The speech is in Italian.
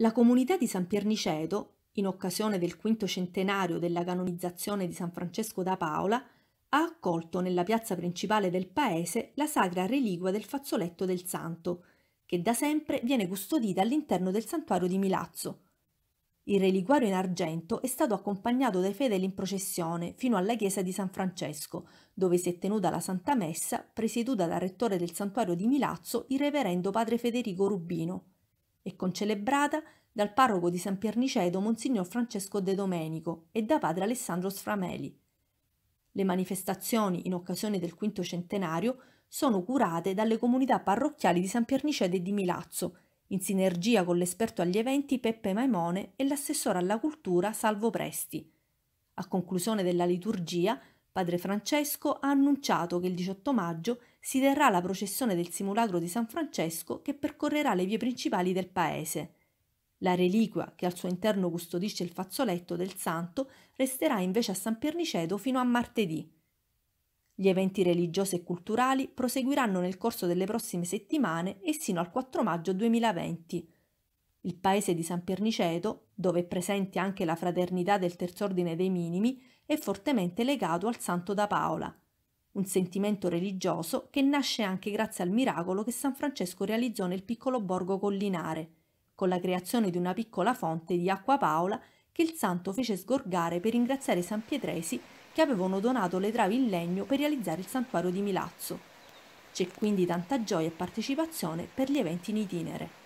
La comunità di San Pierniceto, in occasione del quinto centenario della canonizzazione di San Francesco da Paola, ha accolto nella piazza principale del paese la sacra reliquia del fazzoletto del santo, che da sempre viene custodita all'interno del santuario di Milazzo. Il reliquario in argento è stato accompagnato dai fedeli in processione fino alla chiesa di San Francesco, dove si è tenuta la Santa Messa presieduta dal rettore del santuario di Milazzo, il reverendo padre Federico Rubino e concelebrata dal parroco di San Pierniceto Monsignor Francesco De Domenico e da padre Alessandro Sframeli. Le manifestazioni in occasione del quinto centenario sono curate dalle comunità parrocchiali di San Pierniceto e di Milazzo, in sinergia con l'esperto agli eventi Peppe Maimone e l'assessore alla cultura Salvo Presti. A conclusione della liturgia, padre Francesco ha annunciato che il 18 maggio si terrà la processione del simulacro di San Francesco che percorrerà le vie principali del paese. La reliquia che al suo interno custodisce il fazzoletto del santo resterà invece a San Pierniceto fino a martedì. Gli eventi religiosi e culturali proseguiranno nel corso delle prossime settimane e sino al 4 maggio 2020 il paese di San Perniceto, dove è presente anche la fraternità del Terzo Ordine dei minimi, è fortemente legato al santo da Paola, un sentimento religioso che nasce anche grazie al miracolo che San Francesco realizzò nel piccolo borgo collinare, con la creazione di una piccola fonte di acqua Paola che il santo fece sgorgare per ringraziare i San Pietresi che avevano donato le travi in legno per realizzare il santuario di Milazzo. C'è quindi tanta gioia e partecipazione per gli eventi in itinere.